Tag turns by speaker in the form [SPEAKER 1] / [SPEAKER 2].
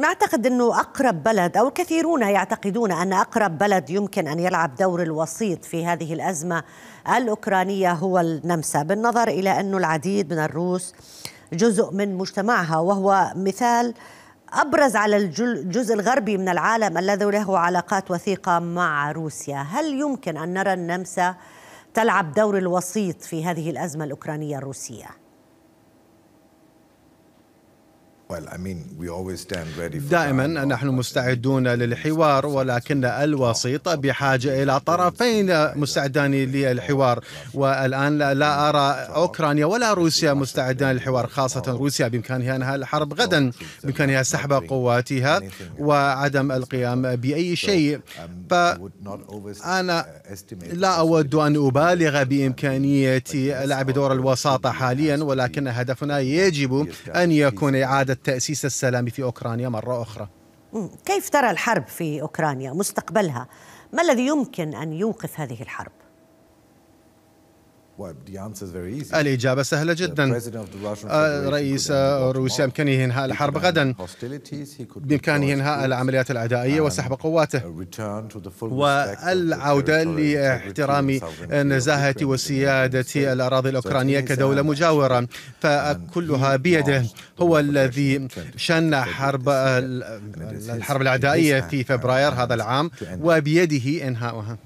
[SPEAKER 1] نعتقد أنه أقرب بلد أو كثيرون يعتقدون أن أقرب بلد يمكن أن يلعب دور الوسيط في هذه الأزمة الأوكرانية هو النمسا بالنظر إلى أن العديد من الروس جزء من مجتمعها وهو مثال أبرز على الجزء الغربي من العالم الذي له علاقات وثيقة مع روسيا هل يمكن أن نرى النمسا تلعب دور الوسيط في هذه الأزمة الأوكرانية الروسية؟
[SPEAKER 2] دائما نحن مستعدون للحوار ولكن الوسيط بحاجه الى طرفين مستعدان للحوار والان لا ارى اوكرانيا ولا روسيا مستعدان للحوار خاصه روسيا بامكانها انهاء الحرب غدا بامكانها سحب قواتها وعدم القيام باي شيء فانا لا اود ان ابالغ بامكانيه لعب دور الوساطه حاليا ولكن هدفنا يجب ان يكون اعاده تأسيس السلام في أوكرانيا مرة أخرى
[SPEAKER 1] كيف ترى الحرب في أوكرانيا مستقبلها ما الذي يمكن أن يوقف هذه الحرب
[SPEAKER 2] الإجابة سهلة جدا
[SPEAKER 1] آه، رئيس
[SPEAKER 2] روسيا بإمكانه إنهاء الحرب غدا بإمكانه إنهاء العمليات العدائية وسحب قواته والعودة لاحترام نزاهة وسيادة الأراضي الأوكرانية كدولة مجاورة فكلها بيده هو الذي شن حرب الحرب العدائية في فبراير هذا العام وبيده إنهاؤها